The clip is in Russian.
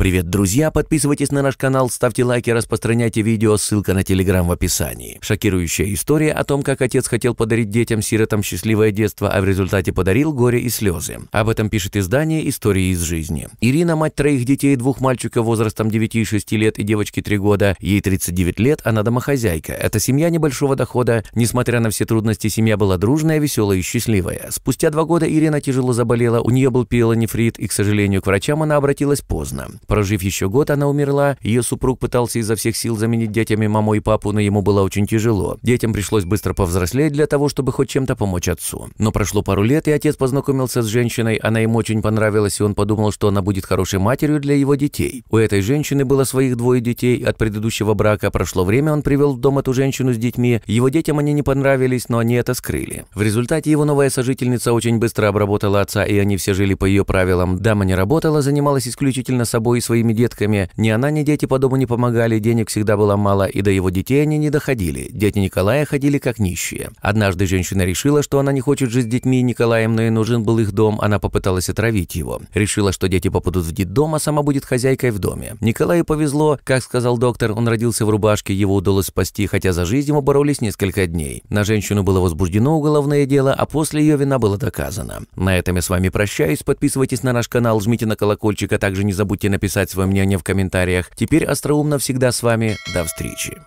Привет, друзья! Подписывайтесь на наш канал, ставьте лайки, распространяйте видео, ссылка на телеграм в описании. Шокирующая история о том, как отец хотел подарить детям-сиротам счастливое детство, а в результате подарил горе и слезы. Об этом пишет издание «Истории из жизни». Ирина – мать троих детей, двух мальчиков возрастом 9 и 6 лет и девочки 3 года. Ей 39 лет, она домохозяйка. Это семья небольшого дохода. Несмотря на все трудности, семья была дружная, веселая и счастливая. Спустя два года Ирина тяжело заболела, у нее был пиелонефрит, и, к сожалению, к врачам она обратилась поздно. Прожив еще год, она умерла. Ее супруг пытался изо всех сил заменить детьми маму и папу, но ему было очень тяжело. Детям пришлось быстро повзрослеть для того, чтобы хоть чем-то помочь отцу. Но прошло пару лет, и отец познакомился с женщиной. Она ему очень понравилась, и он подумал, что она будет хорошей матерью для его детей. У этой женщины было своих двое детей от предыдущего брака. Прошло время, он привел в дом эту женщину с детьми. Его детям они не понравились, но они это скрыли. В результате его новая сожительница очень быстро обработала отца, и они все жили по ее правилам. Дама не работала, занималась исключительно собой и своими детками. Ни она, ни дети по дому не помогали, денег всегда было мало, и до его детей они не доходили. Дети Николая ходили как нищие. Однажды женщина решила, что она не хочет жить с детьми Николаем, но ей нужен был их дом, она попыталась отравить его. Решила, что дети попадут в детдом, а сама будет хозяйкой в доме. Николаю повезло, как сказал доктор, он родился в рубашке, его удалось спасти, хотя за жизнь ему боролись несколько дней. На женщину было возбуждено уголовное дело, а после ее вина была доказана. На этом я с вами прощаюсь, подписывайтесь на наш канал, жмите на колокольчик, а также не забудьте написать писать свое мнение в комментариях. Теперь остроумно всегда с вами. До встречи.